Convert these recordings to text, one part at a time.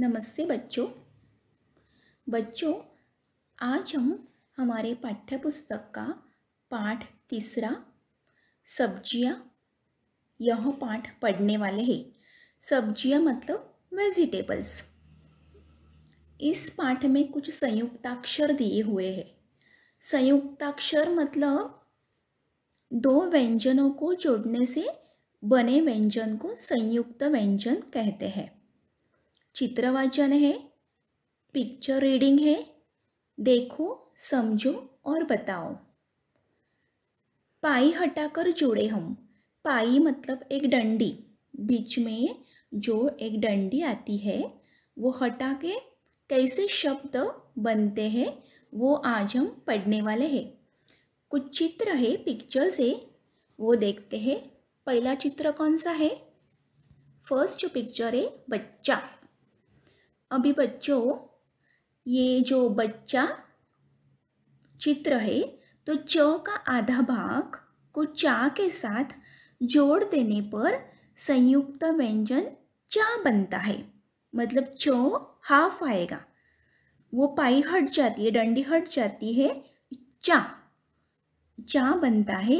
नमस्ते बच्चों बच्चों आज हम हमारे पाठ्य पुस्तक का पाठ तीसरा सब्जियां यह पाठ पढ़ने वाले हैं सब्जियां मतलब वेजिटेबल्स इस पाठ में कुछ संयुक्ताक्षर दिए हुए हैं संयुक्ताक्षर मतलब दो व्यंजनों को जोड़ने से बने व्यंजन को संयुक्त व्यंजन कहते हैं चित्रवाचन है पिक्चर रीडिंग है देखो समझो और बताओ पाई हटाकर जोड़े हम पाई मतलब एक डंडी बीच में जो एक डंडी आती है वो हटा के कैसे शब्द बनते हैं वो आज हम पढ़ने वाले हैं कुछ चित्र है पिक्चर से वो देखते हैं पहला चित्र कौन सा है फर्स्ट जो पिक्चर है बच्चा अभी बच्चों ये जो बच्चा चित्र है तो च का आधा भाग को चा के साथ जोड़ देने पर संयुक्त व्यंजन चा बनता है मतलब च हाफ आएगा वो पाई हट जाती है डंडी हट जाती है चा चा बनता है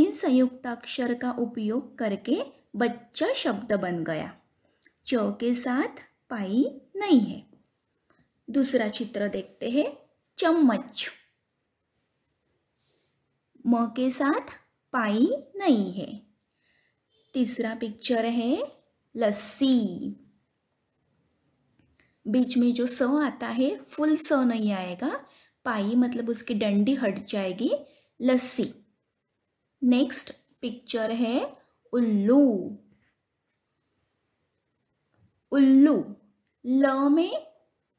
इन संयुक्ताक्षर का उपयोग करके बच्चा शब्द बन गया च के साथ पाई नहीं है दूसरा चित्र देखते हैं चम्मच म के साथ पाई नहीं है तीसरा पिक्चर है लस्सी बीच में जो स आता है फुल स नहीं आएगा पाई मतलब उसकी डंडी हट जाएगी लस्सी नेक्स्ट पिक्चर है उल्लू उल्लू ल में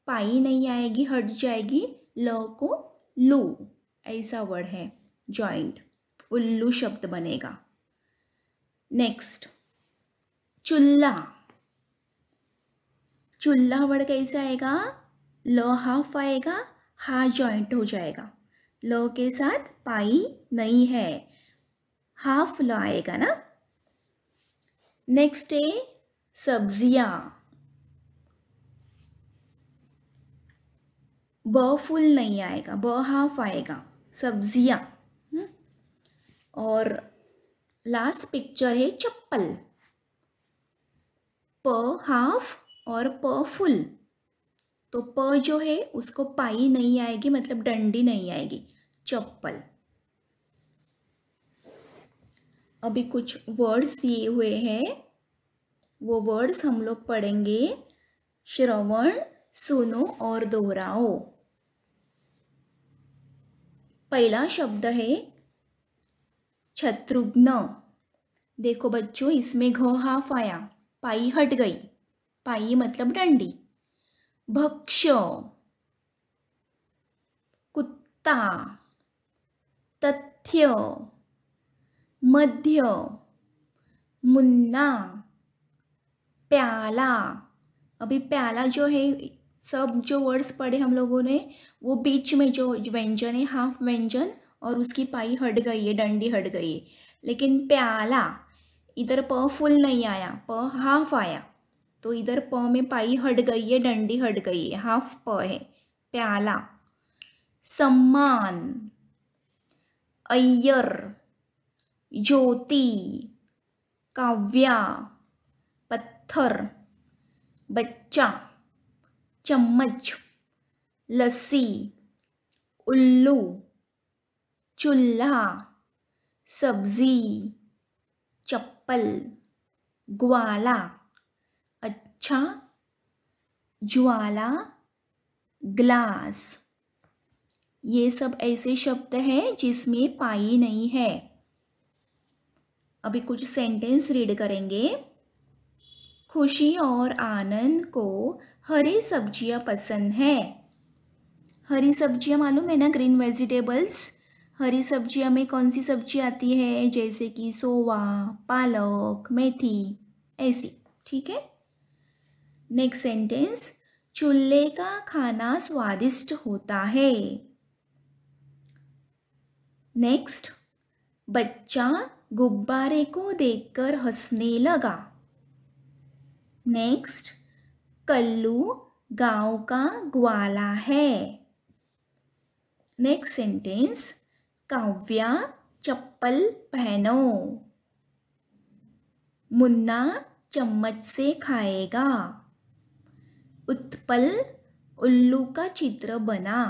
पाई नहीं आएगी हट जाएगी ल को लू ऐसा वर्ड है जॉइंट उल्लू शब्द बनेगा नेक्स्ट चुल्ला चुल्ला वर्ड कैसे आएगा ल हाफ आएगा हा जॉइंट हो जाएगा ल के साथ पाई नहीं है हाफ ल आएगा ना नेक्स्ट है सब्जियां ब फुल नहीं आएगा ब हाफ आएगा सब्जियाँ हम्म। और लास्ट पिक्चर है चप्पल प हाफ और प फुल तो प जो है उसको पाई नहीं आएगी मतलब डंडी नहीं आएगी चप्पल अभी कुछ वर्ड्स दिए हुए हैं वो वर्ड्स हम लोग पढ़ेंगे श्रवण सुनो और दोहराओ पहला शब्द है शत्रुघ्न देखो बच्चों इसमें घ हाफ आया पाई हट गई पाई मतलब डंडी भक्ष कुत्ता तथ्य मध्य मुन्ना प्याला अभी प्याला जो है सब जो वर्ड्स पढ़े हम लोगों ने वो बीच में जो व्यंजन है हाफ व्यंजन और उसकी पाई हट गई है डंडी हट गई है लेकिन प्याला इधर प फुल नहीं आया प हाफ आया तो इधर प में पाई हट गई है डंडी हट गई है हाफ प है प्याला सम्मान अय्यर ज्योति काव्या पत्थर बच्चा चम्मच लस्सी उल्लू चूल्हा सब्जी चप्पल ग्वाला अच्छा ज्वाला ग्लास ये सब ऐसे शब्द हैं जिसमें पाई नहीं है अभी कुछ सेंटेंस रीड करेंगे खुशी और आनंद को हरी सब्जियां पसंद है हरी सब्जियां मालूम है ना ग्रीन वेजिटेबल्स हरी सब्जियां में कौन सी सब्जी आती है जैसे कि सोवा पालक मेथी ऐसी ठीक है नेक्स्ट सेंटेंस चूल्हे का खाना स्वादिष्ट होता है नेक्स्ट बच्चा गुब्बारे को देखकर हंसने लगा नेक्स्ट कल्लू गांव का ग्वाला है नेक्स्ट सेंटेंस काव्या चप्पल पहनो मुन्ना चम्मच से खाएगा उत्पल उल्लू का चित्र बना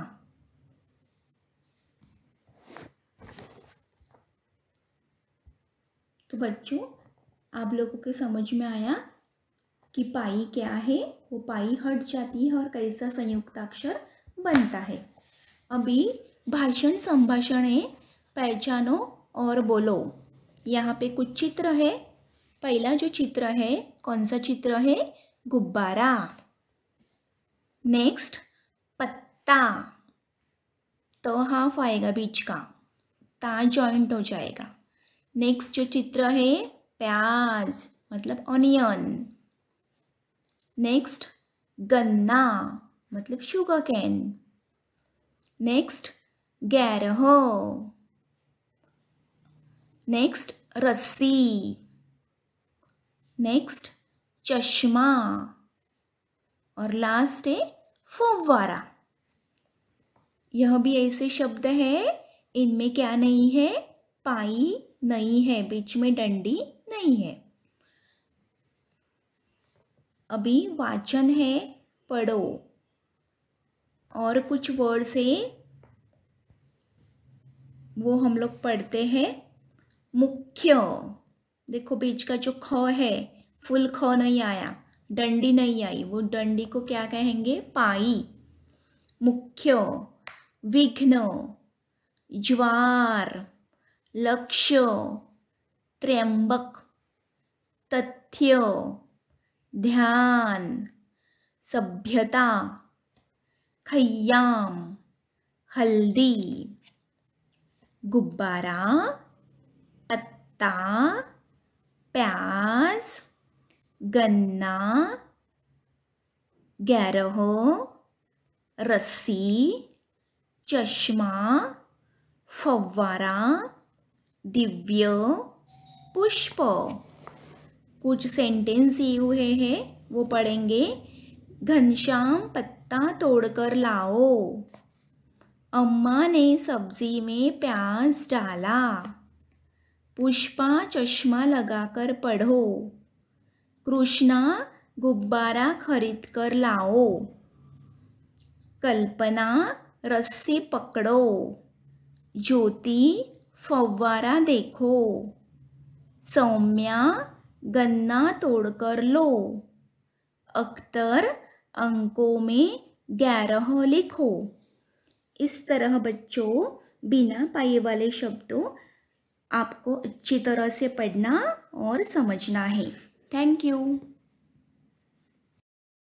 तो बच्चों आप लोगों के समझ में आया कि पाई क्या है वो पाई हट जाती है और कैसा संयुक्ताक्षर बनता है अभी भाषण संभाषण है पहचानो और बोलो यहाँ पे कुछ चित्र है पहला जो चित्र है कौन सा चित्र है गुब्बारा नेक्स्ट पत्ता तो हाफ आएगा बीच का ता जॉइंट हो जाएगा नेक्स्ट जो चित्र है प्याज मतलब ऑनियन नेक्स्ट गन्ना मतलब शुगर कैन नेक्स्ट गैरह नेक्स्ट रस्सी नेक्स्ट चश्मा और लास्ट है फव्वारा यह भी ऐसे शब्द है इनमें क्या नहीं है पाई नहीं है बीच में डंडी नहीं है अभी वाचन है पढ़ो और कुछ वर्ड्स है वो हम लोग पढ़ते हैं मुख्य देखो बीच का जो ख है फुल ख नहीं आया डंडी नहीं आई वो डंडी को क्या कहेंगे पाई मुख्य विघ्न ज्वार लक्ष्य त्र्यंबक तथ्य ध्यान सभ्यता खैयाम हल्दी गुब्बारा पत्ता प्याज गन्ना गैरहो रस्सी चश्मा फव्वारा दिव्य पुष्प कुछ सेंटेंस दिए हुए हैं वो पढ़ेंगे घनश्याम पत्ता तोड़कर लाओ अम्मा ने सब्जी में प्याज डाला पुष्पा चश्मा लगाकर पढ़ो कृष्णा गुब्बारा खरीद कर लाओ कल्पना रस्सी पकड़ो ज्योति फव्वारा देखो सौम्या गन्ना तोड़कर लो अख्तर अंकों में ग्यारह लिखो इस तरह बच्चों बिना पाए वाले शब्दों आपको अच्छी तरह से पढ़ना और समझना है थैंक यू